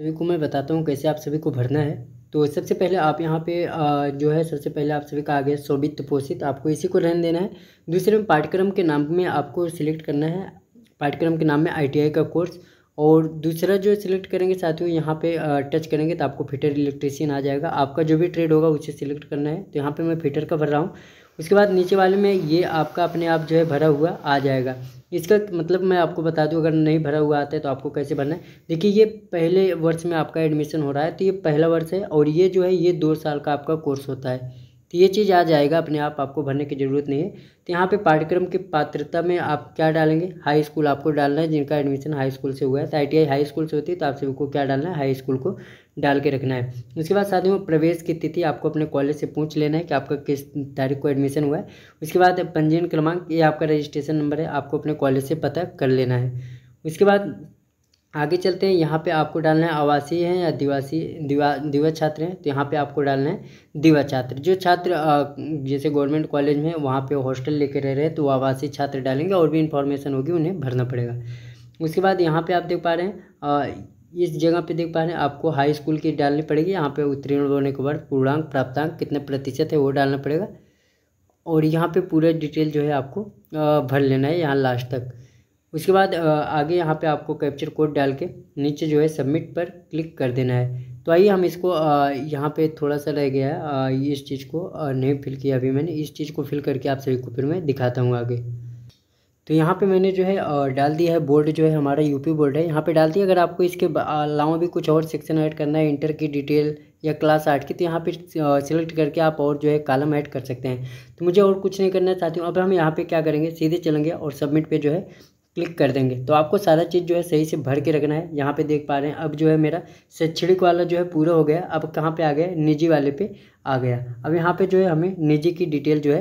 सभी को मैं बताता हूँ कैसे आप सभी को भरना है तो सबसे पहले आप यहाँ पे जो है सबसे पहले आप सभी का आ गया शोभित पोषित आपको इसी को रहन देना है दूसरे में पाठ्यक्रम के नाम में आपको सिलेक्ट करना है पाठ्यक्रम के नाम में आईटीआई का कोर्स और दूसरा जो सिलेक्ट करेंगे साथियों यहाँ पे टच करेंगे तो आपको फिटर इलेक्ट्रिशियन आ जाएगा आपका जो भी ट्रेड होगा उसे सिलेक्ट करना है तो यहाँ पे मैं फिटर का भर रहा हूँ उसके बाद नीचे वाले में ये आपका अपने आप जो है भरा हुआ आ जाएगा इसका मतलब मैं आपको बता दूं अगर नहीं भरा हुआ आता है तो आपको कैसे भरना है देखिए ये पहले वर्ष में आपका एडमिशन हो रहा है तो ये पहला वर्ष है और ये जो है ये दो साल का आपका कोर्स होता है तो ये चीज़ आ जाएगा अपने आप आपको भरने की ज़रूरत नहीं है तो यहाँ पे पाठ्यक्रम की पात्रता में आप क्या डालेंगे हाई स्कूल आपको डालना है जिनका एडमिशन हाई स्कूल से हुआ है तो आई हाई स्कूल से होती है तो आप सभी को क्या डालना है हाई स्कूल को डाल के रखना है उसके बाद में प्रवेश की तिथि आपको अपने कॉलेज से पूछ लेना है कि आपका किस तारीख को एडमिशन हुआ है उसके बाद पंजीयन क्रमांक ये आपका रजिस्ट्रेशन नंबर है आपको अपने कॉलेज से पता कर लेना है उसके बाद आगे चलते हैं यहाँ पे आपको डालना है आवासीय है या दिवासी दिवा दिवा छात्र हैं तो यहाँ पे आपको डालना है दिवा छात्र जो छात्र जैसे गवर्नमेंट कॉलेज में वहाँ पे हॉस्टल लेकर रह रहे हैं तो वो आवासीय छात्र डालेंगे और भी इन्फॉर्मेशन होगी उन्हें भरना पड़ेगा उसके बाद यहाँ पे आप देख पा रहे हैं इस जगह पे देख पा रहे हैं आपको हाई स्कूल की डालनी पड़ेगी यहाँ पे उत्तीर्ण होने के बाद पूर्णांक प्राप्तांक कितने प्रतिशत है वो डालना पड़ेगा और यहाँ पे पूरा डिटेल जो है आपको भर लेना है यहाँ लास्ट तक उसके बाद आगे यहाँ पे आपको कैप्चर कोड डाल के नीचे जो है सबमिट पर क्लिक कर देना है तो आइए हम इसको यहाँ पे थोड़ा सा रह गया है इस चीज़ को नहीं फिल किया अभी मैंने इस चीज़ को फिल करके आप सभी को फिर मैं दिखाता हूँ आगे तो यहाँ पे मैंने जो है डाल दिया है बोर्ड जो है हमारा यूपी बोर्ड है यहाँ पे डाल दिया अगर आपको इसके अलावा भी कुछ और सेक्शन ऐड करना है इंटर की डिटेल या क्लास आठ की तो यहाँ पे सिलेक्ट करके आप और जो है कालम ऐड कर सकते हैं तो मुझे और कुछ नहीं करना चाहती हूँ अब हम यहाँ पे क्या करेंगे सीधे चलेंगे और सबमिट पे जो है क्लिक कर देंगे तो आपको सारा चीज़ जो है सही से भर के रखना है यहाँ पे देख पा रहे हैं अब जो है मेरा शैक्षणिक वाला जो है पूरा हो गया अब कहाँ पे आ गया निजी वाले पे आ गया अब यहाँ पे जो है हमें निजी की डिटेल जो है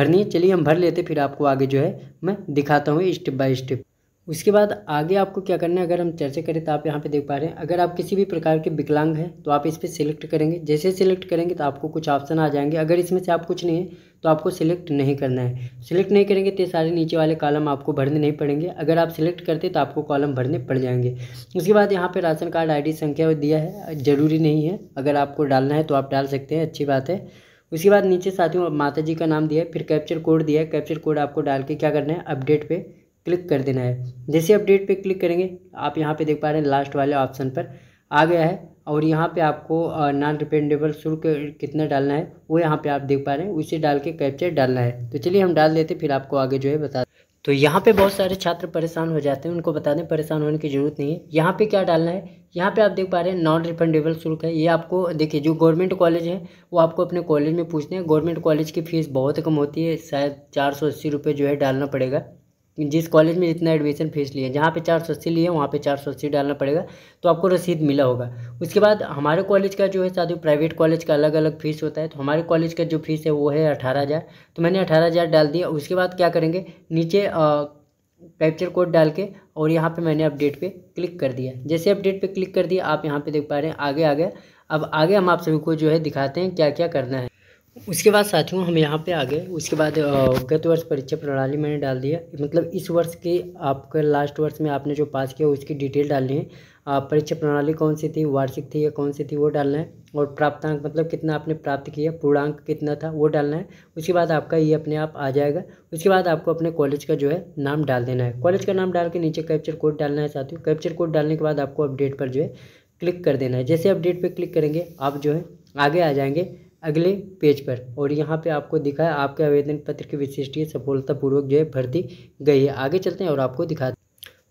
भरनी है चलिए हम भर लेते फिर आपको आगे जो है मैं दिखाता हूँ स्टेप बाय स्टेप उसके बाद आगे आपको क्या करना है अगर हम चर्चा करें तो आप यहाँ पे देख पा रहे हैं अगर आप किसी भी प्रकार के विकलांग हैं तो आप इस पर सिलेक्ट करेंगे जैसे सिलेक्ट करेंगे तो आपको कुछ ऑप्शन आ जाएंगे अगर इसमें से आप कुछ नहीं है तो आपको सिलेक्ट नहीं करना है सिलेक्ट नहीं करेंगे तो सारे नीचे वाले कॉलम आपको भरने नहीं पड़ेंगे अगर आप सिलेक्ट करते तो आपको कॉलम भरने पड़ जाएंगे उसके बाद यहाँ पर राशन कार्ड आई संख्या दिया है ज़रूरी नहीं है अगर आपको डालना है तो आप डाल सकते हैं अच्छी बात है उसके बाद नीचे साथियों माता जी का नाम दिया है फिर कैप्चर कोड दिया है कैप्चर कोड आपको डाल के क्या करना है अपडेट पर क्लिक कर देना है जैसे अपडेट पे क्लिक करेंगे आप यहाँ पे देख पा रहे हैं लास्ट वाले ऑप्शन पर आ गया है और यहाँ पे आपको नॉन रिपेंडेबल शुल्क कितना डालना है वो यहाँ पे आप देख पा रहे हैं उसे डाल के कैप्चर डालना है तो चलिए हम डाल देते फिर आपको आगे जो है बता तो यहाँ पे बहुत सारे छात्र परेशान हो जाते हैं उनको बता दें परेशान होने की ज़रूरत नहीं है यहाँ पे क्या डालना है यहाँ पे आप देख पा रहे हैं नॉन रिफंडेबल शुल्क है ये आपको देखिए जो गवर्नमेंट कॉलेज है वो आपको अपने कॉलेज में पूछते हैं गवर्नमेंट कॉलेज की फ़ीस बहुत कम होती है शायद चार सौ अस्सी रुपये जो है डालना पड़ेगा जिस कॉलेज में जितना एडमिशन फीस लिए जहाँ पे चार सौ अस्सी लिए वहाँ पे चार सौ अस्सी डालना पड़ेगा तो आपको रसीद मिला होगा उसके बाद हमारे कॉलेज का जो है साथियों प्राइवेट कॉलेज का अलग अलग फीस होता है तो हमारे कॉलेज का जो फीस है वो है अठारह हज़ार तो मैंने अठारह हज़ार डाल दिया उसके बाद क्या करेंगे नीचे कैप्चर कोड डाल के और यहाँ पर मैंने अपडेट पर क्लिक कर दिया जैसे अपडेट पर क्लिक कर दिया आप यहाँ पर देख पा रहे हैं आगे आ गया अब आगे हम आप सभी को जो है दिखाते हैं क्या क्या करना है उसके बाद साथियों हम यहाँ पे आ गए उसके बाद गत वर्ष परीक्षा प्रणाली मैंने डाल दिया मतलब इस वर्ष के आपके लास्ट वर्ष में आपने जो पास किया उसकी डिटेल डालनी है परीक्षा प्रणाली कौन सी थी वार्षिक थी या कौन सी थी वो डालना है और प्राप्तांक मतलब कितना आपने प्राप्त किया पूर्णांक कितना था वो डालना है उसके बाद आपका ये अपने आप आ जाएगा उसके बाद आपको अपने कॉलेज का जो है नाम डाल देना है कॉलेज का नाम डाल के नीचे कैप्चर कोड डालना है साथियों कैप्चर कोड डालने के बाद आपको अपडेट पर जो है क्लिक कर देना है जैसे अपडेट पर क्लिक करेंगे आप जो है आगे आ जाएंगे अगले पेज पर और यहाँ पे आपको दिखा है आपके आवेदन पत्र की विशिष्ट सफलतापूर्वक जो है भर्ती गई है आगे चलते हैं और आपको दिखा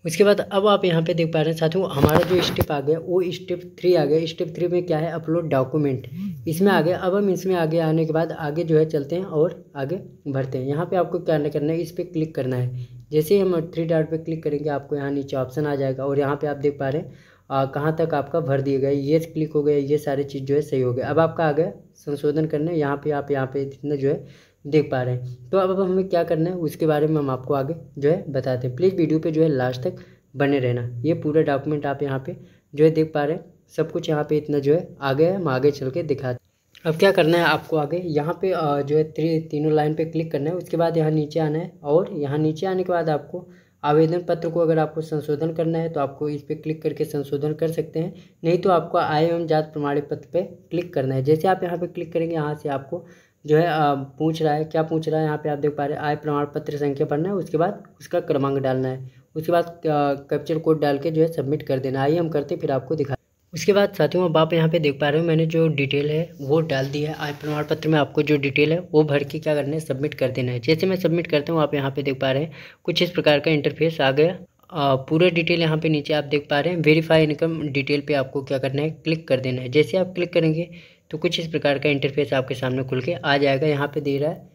उसके बाद अब आप यहाँ पे देख पा रहे हैं साथियों हमारा जो स्टेप आ गया वो स्टेप थ्री आ गया स्टेप थ्री में क्या है अपलोड डॉक्यूमेंट इसमें आ गया अब हम इसमें आगे आने के बाद आगे जो है चलते हैं और आगे भरते हैं यहाँ पर आपको क्या करना है इस पर क्लिक करना है जैसे ही हम थ्री डॉट पर क्लिक करेंगे आपको यहाँ नीचे ऑप्शन आ जाएगा और यहाँ पर आप देख पा रहे हैं कहाँ तक आपका भर दिया गया ये क्लिक हो गया ये सारी चीज़ जो है सही हो गया अब आपका आ गया संशोधन करना है यहाँ पे आप यहाँ पे इतना जो है देख पा रहे हैं तो अब अब हमें क्या करना है उसके बारे में हम आपको आगे जो है बताते हैं प्लीज़ वीडियो पे जो है लास्ट तक बने रहना ये पूरा डॉक्यूमेंट आप यहाँ पे जो है देख पा रहे हैं सब कुछ यहाँ पे इतना जो है आगे है हम आगे चल के दिखाते अब क्या करना है आपको आगे यहाँ पे जो है तीनों लाइन पे क्लिक करना है उसके बाद यहाँ नीचे आना है और यहाँ नीचे आने के बाद आपको आवेदन पत्र को अगर आपको संशोधन करना है तो आपको इस पर क्लिक करके संशोधन कर सकते हैं नहीं तो आपको आय एवं जात प्रमाण पत्र पर क्लिक करना है जैसे आप यहाँ पर क्लिक करेंगे यहाँ से आपको जो है पूछ रहा है क्या पूछ रहा है यहाँ पे आप देख पा रहे हैं आय प्रमाण पत्र संख्या भरना है उसके बाद उसका क्रमांक डालना है उसके बाद कैप्चर कोड डाल के जो है सबमिट कर देना आइए हम करते फिर आपको दिखा उसके बाद साथियों अब आप यहाँ पे देख पा रहे हो मैंने जो डिटेल है वो डाल दी है आय प्रमाण पत्र में आपको जो डिटेल है वो भर के क्या करना है सबमिट कर देना है जैसे मैं सबमिट करता हूँ आप यहाँ पे देख पा रहे हैं कुछ इस प्रकार का इंटरफेस आ गया पूरा डिटेल यहाँ पे नीचे आप देख पा रहे हैं वेरीफाई इनकम डिटेल पर आपको क्या करना है क्लिक कर देना है जैसे आप क्लिक करेंगे तो कुछ इस प्रकार का इंटरफेस आपके सामने खुल के आ जाएगा यहाँ पे दे रहा है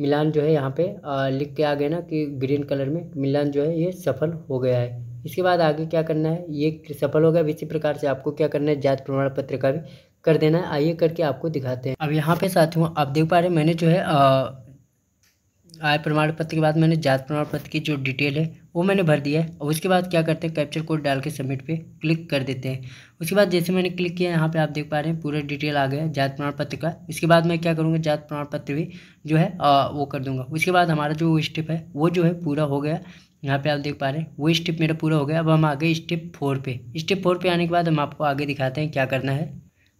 मिलान जो है यहाँ पे आ, लिख के आ गए ना कि ग्रीन कलर में मिलान जो है ये सफल हो गया है इसके बाद आगे क्या करना है ये सफल हो गया इसी प्रकार से आपको क्या करना है जात प्रमाण पत्र का भी कर देना है आइए करके आपको दिखाते हैं अब यहाँ पे साथियों आप देख पा रहे हैं मैंने जो है आ, आय प्रमाण पत्र के बाद मैंने जात प्रमाण पत्र की जो डिटेल है वो मैंने भर दिया है और उसके बाद क्या करते हैं कैप्चर कोड डाल के सबमिट पे क्लिक कर देते हैं उसके बाद जैसे मैंने क्लिक किया यहाँ पे आप देख पा रहे हैं पूरा डिटेल आ गया जात प्रमाण पत्र का इसके बाद मैं क्या करूँगा जात प्रमाण पत्र भी जो है आ, वो कर दूँगा उसके बाद हमारा जो स्टेप है वो जो है पूरा हो गया यहाँ पे आप देख पा रहे हैं वो स्टेप मेरा पूरा हो गया अब हम आ गए स्टेप फोर पे स्टेप फोर पे आने के बाद हम आपको आगे दिखाते हैं क्या करना है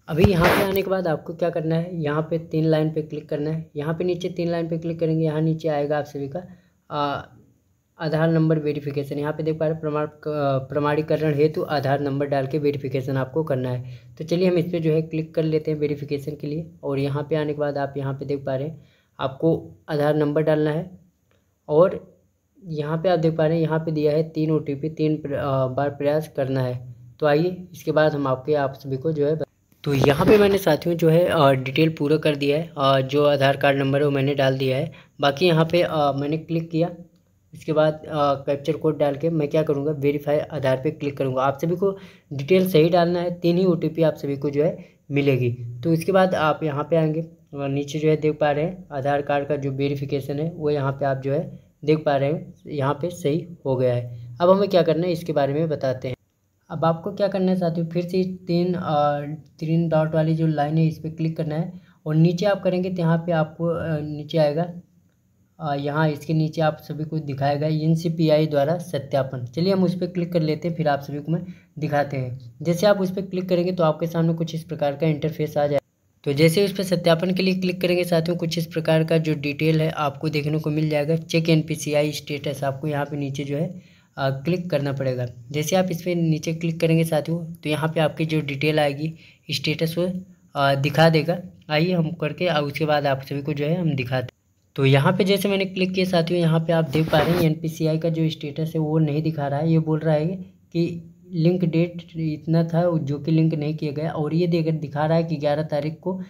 अभी यहाँ पे आने के बाद आपको क्या करना है यहाँ पे तीन लाइन पे क्लिक करना है यहाँ पे नीचे तीन लाइन पे क्लिक करेंगे यहाँ नीचे आएगा आप सभी का आधार नंबर वेरिफिकेशन यहाँ पे देख पा रहे प्रमाण प्रमाणीकरण हेतु आधार नंबर डाल के वेरिफिकेशन आपको करना है तो चलिए हम इस पर जो है क्लिक कर लेते हैं वेरीफिकेशन के लिए और यहाँ पर आने के बाद आप यहाँ पर देख पा रहे हैं आपको आधार नंबर डालना है और यहाँ पर आप देख पा रहे हैं यहाँ पर दिया है तीन ओ तीन बार प्रयास करना है तो आइए इसके बाद हम आपके आप सभी को जो है तो यहाँ पे मैंने साथियों जो है डिटेल पूरा कर दिया है जो आधार कार्ड नंबर है वो मैंने डाल दिया है बाकी यहाँ पे मैंने क्लिक किया इसके बाद कैप्चर कोड डाल के मैं क्या करूँगा वेरीफाई आधार पे क्लिक करूँगा आप सभी को डिटेल सही डालना है तीन ही ओ आप सभी को जो है मिलेगी तो इसके बाद आप यहाँ पर आएँगे और नीचे जो है देख पा रहे हैं आधार कार्ड का जो वेरीफिकेशन है वो यहाँ पर आप जो है देख पा रहे हैं यहाँ पर सही हो गया है अब हमें क्या करना है इसके बारे में बताते हैं अब आपको क्या करना है साथियों फिर से तीन तीन डॉट वाली जो लाइन है इस पर क्लिक करना है और नीचे आप करेंगे तो यहाँ पर आपको नीचे आएगा यहाँ इसके नीचे आप सभी को दिखाएगा एन द्वारा सत्यापन चलिए हम उस पर क्लिक कर लेते हैं फिर आप सभी को मैं दिखाते हैं जैसे आप उस पर क्लिक करेंगे तो आपके सामने कुछ इस प्रकार का इंटरफेस आ जाए तो जैसे उस पर सत्यापन के लिए क्लिक करेंगे साथियों कुछ इस प्रकार का जो डिटेल है आपको देखने को मिल जाएगा चेक एन स्टेटस आपको यहाँ पर नीचे जो है क्लिक करना पड़ेगा जैसे आप इस पर नीचे क्लिक करेंगे साथियों तो यहाँ पे आपकी जो डिटेल आएगी स्टेटस वो दिखा देगा आइए हम करके और उसके बाद आप सभी को जो है हम दिखाते तो यहाँ पे जैसे मैंने क्लिक किया साथियों यहाँ पे आप देख पा रहे हैं एन का जो स्टेटस है वो नहीं दिखा रहा है ये बोल रहा है कि लिंक डेट इतना था जो कि लिंक नहीं किया गया और ये देख दिखा रहा है कि ग्यारह तारीख को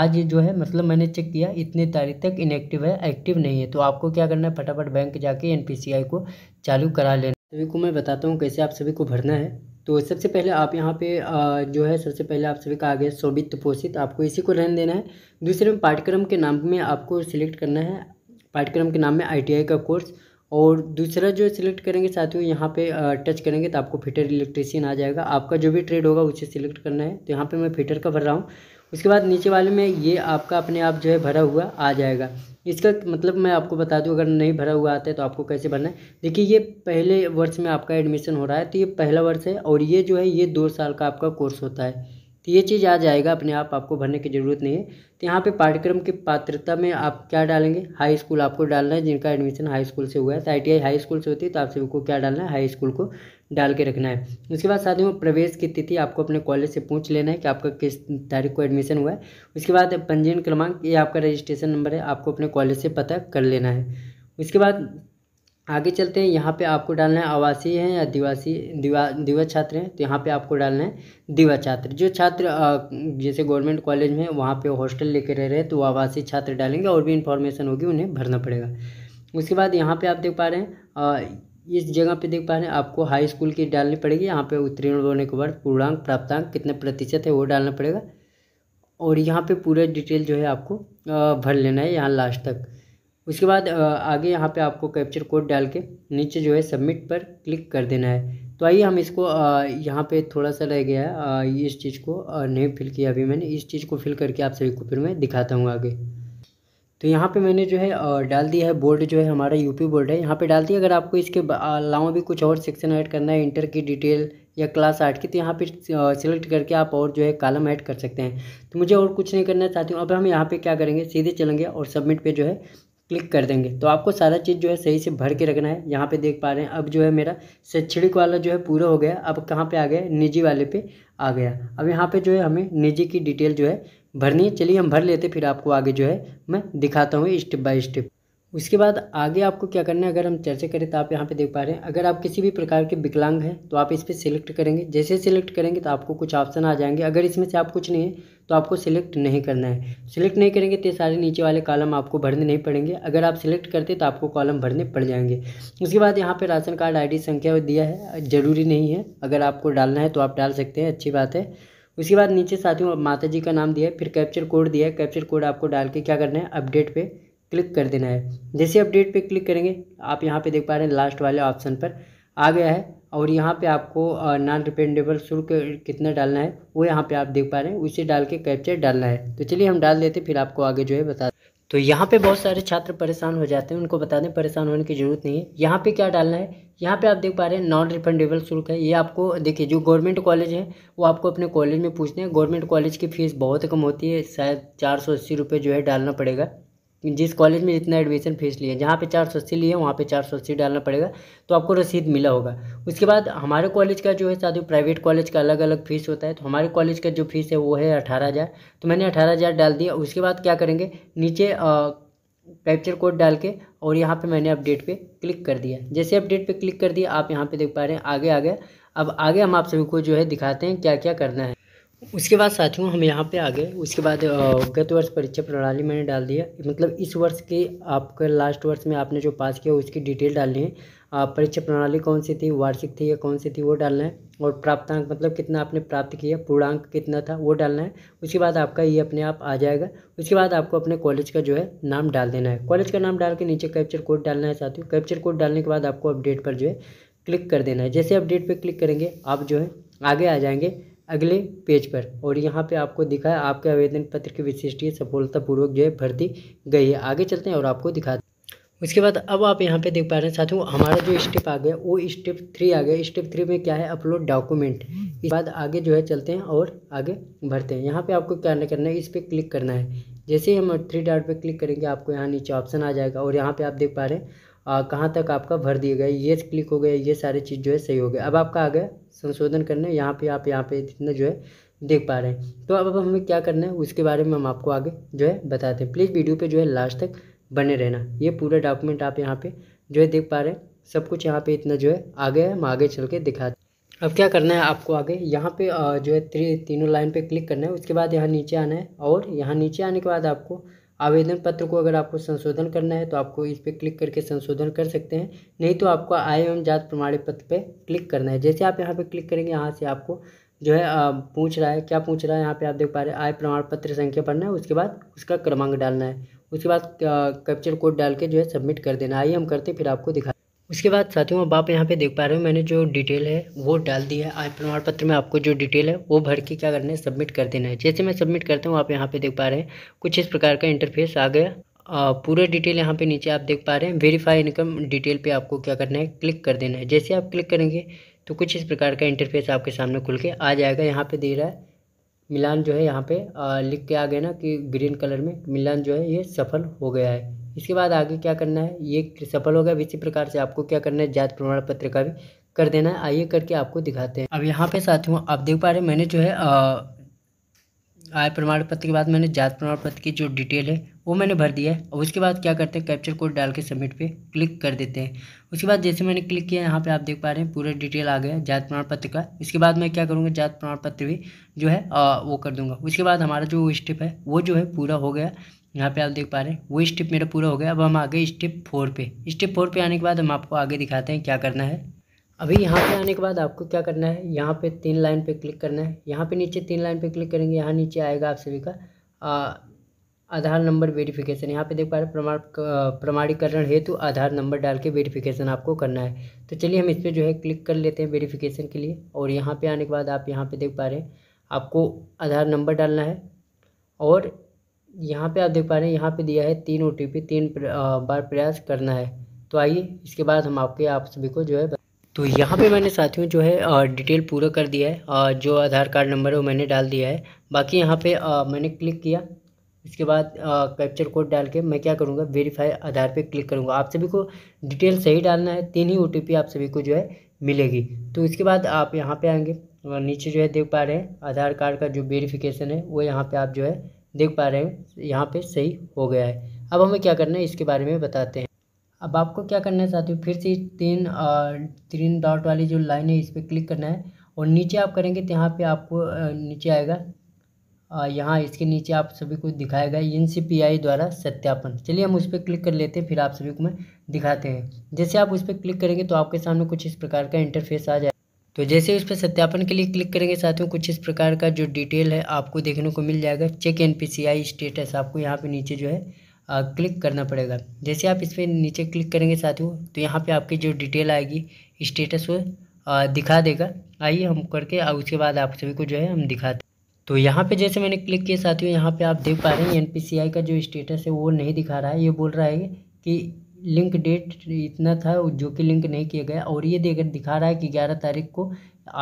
आज जो है मतलब मैंने चेक किया इतने तारीख तक इनएक्टिव है एक्टिव नहीं है तो आपको क्या करना है फटाफट बैंक जाके एन को चालू करा लेना सभी को मैं बताता हूँ कैसे आप सभी को भरना है तो सबसे पहले आप यहाँ पे जो है सबसे पहले आप सभी का आगे सोबित शोभित पोषित आपको इसी को रहन देना है दूसरे में पाठ्यक्रम के नाम में आपको सिलेक्ट करना है पाठ्यक्रम के नाम में आई का कोर्स और दूसरा जो सिलेक्ट करेंगे साथियों यहाँ पे टच करेंगे तो आपको फिटर इलेक्ट्रीशियन आ जाएगा आपका जो भी ट्रेड होगा उसे सिलेक्ट करना है तो यहाँ पे मैं फिटर का भर रहा हूँ उसके बाद नीचे वाले में ये आपका अपने आप जो है भरा हुआ आ जाएगा इसका मतलब मैं आपको बता दूँ अगर नहीं भरा हुआ आता है तो आपको कैसे भरना है देखिए ये पहले वर्ष में आपका एडमिशन हो रहा है तो ये पहला वर्ष है और ये जो है ये दो साल का आपका कोर्स होता है तो ये चीज़ आ जाएगा अपने आप आपको भरने की ज़रूरत नहीं है तो यहाँ पे पाठ्यक्रम की पात्रता में आप क्या डालेंगे हाई स्कूल आपको डालना है जिनका एडमिशन हाई स्कूल से हुआ है तो आई हाई स्कूल से होती है तो आप सभी को क्या डालना है हाई स्कूल को डाल के रखना है उसके बाद साथ में प्रवेश की तिथि आपको अपने कॉलेज से पूछ लेना है कि आपका किस तारीख को एडमिशन हुआ है उसके बाद पंजीयन क्रमांक ये आपका रजिस्ट्रेशन नंबर है आपको अपने कॉलेज से पता कर लेना है उसके बाद आगे चलते हैं यहाँ पे आपको डालना है आवासीय है या दिवासी दिवा दिवा छात्र हैं तो यहाँ पे आपको डालना है दिवा छात्र जो छात्र जैसे गवर्नमेंट कॉलेज में वहाँ पे हॉस्टल लेकर रह रहे हैं तो वो आवासीय छात्र डालेंगे और भी इन्फॉर्मेशन होगी उन्हें भरना पड़ेगा उसके बाद यहाँ पे आप देख पा रहे हैं इस जगह पर देख पा रहे हैं आपको हाई स्कूल की डालनी पड़ेगी यहाँ पर उत्तीर्ण होने के बाद पूर्णांक प्राप्तांक कितने प्रतिशत है वो डालना पड़ेगा और यहाँ पर पूरा डिटेल जो है आपको भर लेना है यहाँ लास्ट तक उसके बाद आगे यहाँ पे आपको कैप्चर कोड डाल के नीचे जो है सबमिट पर क्लिक कर देना है तो आइए हम इसको यहाँ पे थोड़ा सा रह गया है इस चीज़ को नहीं फिल किया अभी मैंने इस चीज़ को फिल करके आप सभी को फिर मैं दिखाता हूँ आगे तो यहाँ पे मैंने जो है डाल दिया है बोर्ड जो है हमारा यूपी बोर्ड है यहाँ पे डाल दिया अगर आपको इसके अलावा भी कुछ और सेक्शन ऐड करना है इंटर की डिटेल या क्लास आठ की तो यहाँ पे सिलेक्ट करके आप और जो है कालम ऐड कर सकते हैं तो मुझे और कुछ नहीं करना चाहती हूँ अब हम यहाँ पे क्या करेंगे सीधे चलेंगे और सबमिट पे जो है क्लिक कर देंगे तो आपको सारा चीज़ जो है सही से भर के रखना है यहाँ पे देख पा रहे हैं अब जो है मेरा शैक्षणिक वाला जो है पूरा हो गया अब कहाँ पे आ गया निजी वाले पे आ गया अब यहाँ पे जो है हमें निजी की डिटेल जो है भरनी है चलिए हम भर लेते फिर आपको आगे जो है मैं दिखाता हूँ स्टेप बाय स्टेप उसके बाद आगे आपको क्या करना है अगर हम चर्चा करें तो आप यहाँ पे देख पा रहे हैं अगर आप किसी भी प्रकार के विकलांग हैं तो आप इस पर सिलेक्ट करेंगे जैसे सिलेक्ट करेंगे तो आपको कुछ ऑप्शन आ जाएंगे अगर इसमें से आप कुछ नहीं है तो आपको सिलेक्ट नहीं करना है सिलेक्ट नहीं करेंगे तो सारे नीचे वाले कॉलम आपको भरने नहीं पड़ेंगे अगर आप सिलेक्ट करते तो आपको कॉलम भरने पड़ जाएंगे उसके बाद यहाँ पर राशन कार्ड आई संख्या दिया है ज़रूरी नहीं है अगर आपको डालना है तो आप डाल सकते हैं अच्छी बात है उसके बाद नीचे साथियों माता जी का नाम दिया है फिर कैप्चर कोड दिया है कैप्चर कोड आपको डाल के क्या करना है अपडेट पर क्लिक कर देना है जैसे अपडेट पे क्लिक करेंगे आप यहाँ पे देख पा रहे हैं लास्ट वाले ऑप्शन पर आ गया है और यहाँ पे आपको नॉन रिपेंडेबल शुल्क कितना डालना है वो यहाँ पे आप देख पा रहे हैं उसे डाल के कैप्चर डालना है तो चलिए हम डाल देते फिर आपको आगे जो है बता तो यहाँ पे बहुत सारे छात्र परेशान हो जाते हैं उनको बता दें परेशान होने की ज़रूरत नहीं है यहाँ पे क्या डालना है यहाँ पे आप देख पा रहे हैं नॉन रिफंडेबल शुल्क है ये आपको देखिए जो गवर्नमेंट कॉलेज है वो आपको अपने कॉलेज में पूछते हैं गवर्नमेंट कॉलेज की फ़ीस बहुत कम होती है शायद चार सौ अस्सी रुपये जो है डालना पड़ेगा जिस कॉलेज में जितना एडमिशन फीस लिए जहाँ पे चार सौ अस्सी लिए वहाँ पे चार सौ अस्सी डालना पड़ेगा तो आपको रसीद मिला होगा उसके बाद हमारे कॉलेज का जो है साथियों प्राइवेट कॉलेज का अलग अलग फ़ीस होता है तो हमारे कॉलेज का जो फीस है वो है अठारह हज़ार तो मैंने अठारह हज़ार डाल दिया उसके बाद क्या करेंगे नीचे कैप्चर कोड डाल के और यहाँ पर मैंने अपडेट पर क्लिक कर दिया जैसे अपडेट पर क्लिक कर दिया आप यहाँ पर देख पा रहे हैं आगे आ गया अब आगे हम आप सभी को जो है दिखाते हैं क्या क्या करना है उसके बाद साथियों हम यहाँ पे आ गए उसके बाद गत वर्ष परीक्षा प्रणाली मैंने डाल दिया मतलब इस वर्ष के आपका लास्ट वर्ष में आपने जो पास किया उसकी डिटेल डालनी है आप परीक्षा प्रणाली कौन सी थी वार्षिक थी या कौन सी थी वो डालना है और प्राप्तांक मतलब कितना आपने प्राप्त किया पूर्णांक कितना था वो डालना है उसके बाद आपका ये अपने आप आ जाएगा उसके बाद आपको अपने कॉलेज का जो है नाम डाल देना है कॉलेज का नाम डाल के नीचे कैप्चर कोड डालना है साथियों कैप्चर कोड डालने के बाद आपको अपडेट पर जो है क्लिक कर देना है जैसे अपडेट पर क्लिक करेंगे आप जो है आगे आ जाएंगे अगले पेज पर और यहाँ पे आपको दिखा है आपके आवेदन पत्र की विशिष्ट सफलतापूर्वक जो है भर्ती गई है आगे चलते हैं और आपको दिखा उसके बाद अब आप यहाँ पे देख पा रहे हैं साथियों हमारा जो स्टेप आ गया वो स्टेप थ्री आ गया स्टेप थ्री में क्या है अपलोड डॉक्यूमेंट इसके बाद आगे जो है चलते हैं और आगे भरते हैं यहाँ पे आपको क्या करना है इस पर क्लिक करना है जैसे ही हम थ्री डॉट पे क्लिक करेंगे आपको यहाँ नीचे ऑप्शन आ जाएगा और यहाँ पे आप देख पा रहे हैं कहाँ तक आपका भर दिया गया ये क्लिक हो गया ये सारी चीज़ जो है सही हो गया अब आपका आ गया संशोधन करने यहाँ पे आप यहाँ पे इतना जो है देख पा रहे हैं तो अब हमें क्या करना है उसके बारे में हम आपको आगे जो है बताते हैं प्लीज़ वीडियो पे जो है लास्ट तक बने रहना ये पूरा डॉक्यूमेंट आप यहाँ पर जो है देख पा रहे हैं सब कुछ यहाँ पर इतना जो है आगे हम आगे चल के दिखाते अब क्या करना है आपको आगे यहाँ पर जो है तीनों लाइन पे क्लिक करना है उसके बाद यहाँ नीचे आना है और यहाँ नीचे आने के बाद आपको आवेदन पत्र को अगर आपको संशोधन करना है तो आपको इस पर क्लिक करके संशोधन कर सकते हैं नहीं तो आपको आय एवं जात प्रमाण पत्र पर क्लिक करना है जैसे आप यहाँ पर क्लिक करेंगे यहाँ से आपको जो है पूछ रहा है क्या पूछ रहा है यहाँ पे आप देख पा रहे हैं आय प्रमाण पत्र संख्या भरना है उसके बाद उसका क्रमांक डालना है उसके बाद कैप्चर कोड डाल के जो है सबमिट कर देना आइए हम करते फिर आपको दिखा उसके बाद साथियों अब आप यहाँ पे देख पा रहे हो मैंने जो डिटेल है वो डाल दिया है आय प्रमाण पत्र में आपको जो डिटेल है वो भर के क्या करना है सबमिट कर देना है जैसे मैं सबमिट करता हूँ आप यहाँ पे देख पा रहे हैं कुछ इस प्रकार का इंटरफेस आ गया पूरा डिटेल यहाँ पे नीचे आप देख पा रहे हैं वेरीफाई इनकम डिटेल पर आपको क्या करना है क्लिक कर देना है जैसे आप क्लिक करेंगे तो कुछ इस प्रकार का इंटरफेस आपके सामने खुल के आ जाएगा यहाँ पर दे रहा है मिलान जो है यहाँ पे आ, लिख के आ गए ना कि ग्रीन कलर में मिलान जो है ये सफल हो गया है इसके बाद आगे क्या करना है ये सफल हो गया इसी प्रकार से आपको क्या करना है जात प्रमाण पत्र का भी कर देना है आइए करके आपको दिखाते हैं अब यहाँ पे साथियों आप देख पा रहे हैं मैंने जो है आय प्रमाण पत्र के बाद मैंने जात प्रमाण पत्र की जो डिटेल है वो मैंने भर दिया है और उसके बाद क्या करते हैं कैप्चर कोड डाल के सबमिट पे क्लिक कर देते हैं उसके बाद जैसे मैंने क्लिक किया यहाँ पे आप देख पा रहे हैं पूरा डिटेल आ गया जात प्रमाण पत्र का इसके बाद मैं क्या करूँगा जात प्रमाण पत्र भी जो है आ, वो कर दूँगा उसके बाद हमारा जो स्टेप है वो जो है पूरा हो गया यहाँ पे आप देख पा रहे हैं वो स्टेप मेरा पूरा हो गया अब हम आ गए स्टेप फोर पे स्टेप फोर पे आने के बाद हम आपको आगे दिखाते हैं क्या करना है अभी यहाँ पे आने के बाद आपको क्या करना है यहाँ पे तीन लाइन पे क्लिक करना है यहाँ पे नीचे तीन लाइन पे क्लिक करेंगे यहाँ नीचे आएगा आप सभी का आ, आधार नंबर वेरिफिकेशन यहाँ पे देख पा रहे प्रमाण प्रमाणीकरण हेतु आधार नंबर डाल के वेरिफिकेशन आपको करना है तो चलिए हम इस पर जो है क्लिक कर लेते हैं वेरीफिकेशन के लिए और यहाँ पर आने के बाद आप यहाँ पर देख पा रहे हैं आपको आधार नंबर डालना है और यहाँ पर आप देख पा रहे हैं यहाँ पर दिया है तीन ओ तीन बार प्रयास करना है तो आइए इसके बाद हम आपके आप सभी को जो है तो यहाँ पे मैंने साथियों जो है डिटेल पूरा कर दिया है जो आधार कार्ड नंबर है वो मैंने डाल दिया है बाकी यहाँ पे मैंने क्लिक किया इसके बाद कैप्चर कोड डाल के मैं क्या करूँगा वेरीफाई आधार पे क्लिक करूँगा आप सभी को डिटेल सही डालना है तीन ही ओ आप सभी को जो है मिलेगी तो इसके बाद आप यहाँ पर आएंगे और नीचे जो है देख पा रहे हैं आधार कार्ड का जो वेरीफिकेशन है वो यहाँ पर आप जो है देख पा रहे हैं यहाँ पर सही हो गया है अब हमें क्या करना है इसके बारे में बताते हैं अब आपको क्या करना है साथियों फिर से तीन तीन डॉट वाली जो लाइन है इस पर क्लिक करना है और नीचे आप करेंगे तो यहाँ पर आपको नीचे आएगा यहाँ इसके नीचे आप सभी को दिखाएगा एन द्वारा सत्यापन चलिए हम उस पर क्लिक कर लेते हैं फिर आप सभी को मैं दिखाते हैं जैसे आप उस पर क्लिक करेंगे तो आपके सामने कुछ इस प्रकार का इंटरफेस आ जाए तो जैसे उस पर सत्यापन के लिए क्लिक करेंगे साथियों कुछ इस प्रकार का जो डिटेल है आपको देखने को मिल जाएगा चेक एन स्टेटस आपको यहाँ पर नीचे जो है क्लिक करना पड़ेगा जैसे आप इस पर नीचे क्लिक करेंगे साथियों तो यहाँ पे आपकी जो डिटेल आएगी स्टेटस वो दिखा देगा आइए हम करके और उसके बाद आप सभी को जो है हम दिखाते तो यहाँ पे जैसे मैंने क्लिक किया साथियों यहाँ पे आप देख पा रहे हैं एन का जो स्टेटस है वो नहीं दिखा रहा है ये बोल रहा है कि लिंक डेट इतना था जो कि लिंक नहीं किया गया और ये देख दिखा रहा है कि ग्यारह तारीख को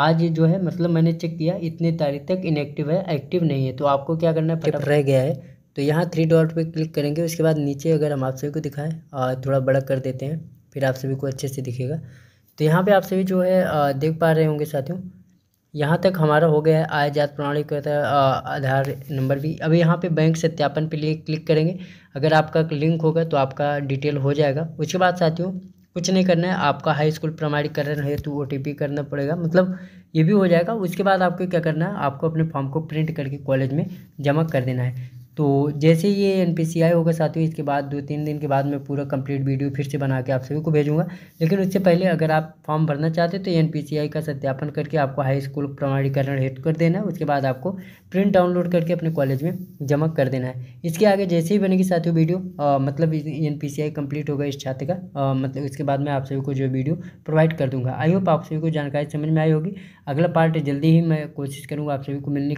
आज जो है मतलब मैंने चेक किया इतने तारीख तक इनएक्टिव है एक्टिव नहीं है तो आपको क्या करना है रह गया है तो यहाँ थ्री डॉट पे क्लिक करेंगे उसके बाद नीचे अगर हम आप सभी को दिखाएं और थोड़ा बड़ा कर देते हैं फिर आप सभी को अच्छे से दिखेगा तो यहाँ पे आप सभी जो है देख पा रहे होंगे साथियों यहाँ तक हमारा हो गया है आय जात प्रणाली का आधार नंबर भी अभी यहाँ पे बैंक सत्यापन पे लिए क्लिक करेंगे अगर आपका लिंक होगा तो आपका डिटेल हो जाएगा उसके बाद साथियों कुछ नहीं करना है आपका हाई स्कूल प्रमाणीकरण तो ओ करना पड़ेगा मतलब ये भी हो जाएगा उसके बाद आपको क्या करना है आपको अपने फॉर्म को प्रिंट करके कॉलेज में जमा कर देना है तो जैसे ही ये एन पी सी आई होगा साथियों इसके बाद दो तीन दिन के बाद मैं पूरा कंप्लीट वीडियो फिर से बना के आप सभी को भेजूंगा लेकिन उससे पहले अगर आप फॉर्म भरना चाहते हैं तो एन पी सी आई का सत्यापन करके आपको हाई स्कूल प्रमाणीकरण हेट कर देना है उसके बाद आपको प्रिंट डाउनलोड करके अपने कॉलेज में जमा कर देना है इसके आगे जैसे ही बनेगी साथियों वीडियो आ, मतलब N P C I complete होगा इस छात्र का आ, मतलब इसके बाद मैं आप सभी को जो वीडियो प्रोवाइड कर दूँगा आई होप आप सभी को जानकारी समझ में आई होगी अगला पार्ट जल्दी ही मैं कोशिश करूँगा आप सभी को मिलने